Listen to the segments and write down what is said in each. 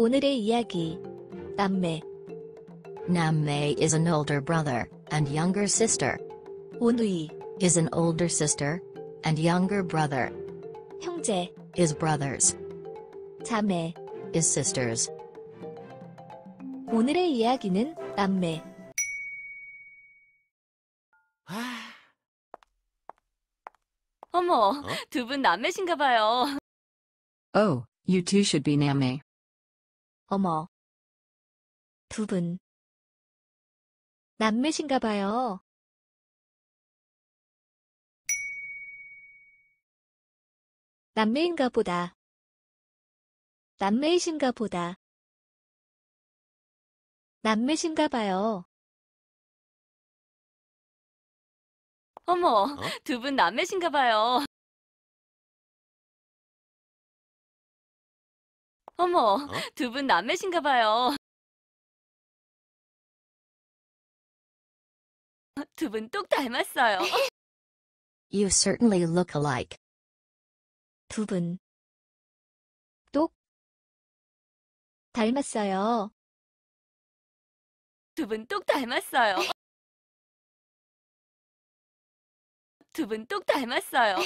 오늘의 이야기 남매 남매 is an older brother and younger sister. 오누이 is an older sister and younger brother. 형제 is brothers. 자매 is sisters. 오늘의 이야기는 남매 어머, 두 분 남매신가 봐요. Oh, you two should be 남매. 어머. 두 분. 남매신가 봐요. 남매인가 보다. 남매이신가 보다. 남매신가 봐요. 어머, 어? 두분 남매신가 봐요. 어머, 어? 두분 남매신가 봐요. 두 분 똑 닮았어요. You certainly look alike. 두 분. 똑. 닮았어요. 두 분 똑 닮았어요. 두 분 똑 닮았어요.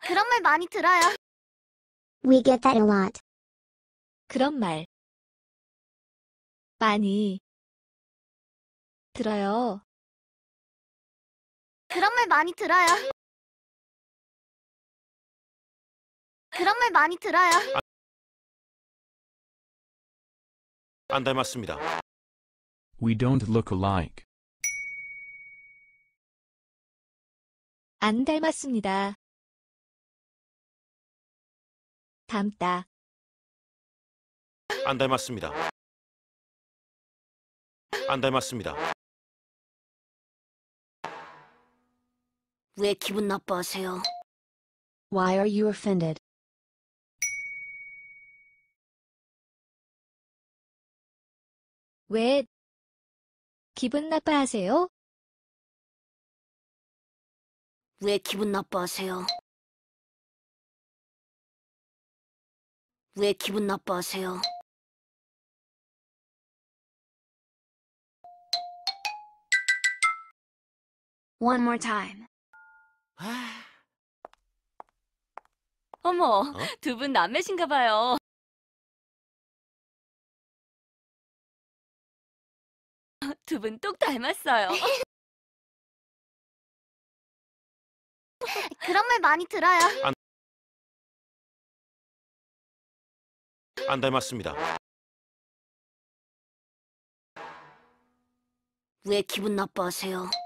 그런 말 많이 들어요. We get that a lot. 그런 말 많이 들어요. 그런 말 많이 들어요. 그런 말 많이 들어요. 안 닮았습니다. We don't look alike. 안 닮았습니다. 닮다. 안 닮았습니다. 안 닮았습니다. 왜 기분 나빠하세요? Why are you offended? 왜 기분 나빠하세요? 왜 기분 나빠하세요? 왜 기분 나빠하세요? o more time. 아. 어머, 어? 두분 남매신가 봐요. 두 분 똑 닮았어요. 그런 말 많이 들어요. 안 닮았습니다. 왜 기분 나빠하세요?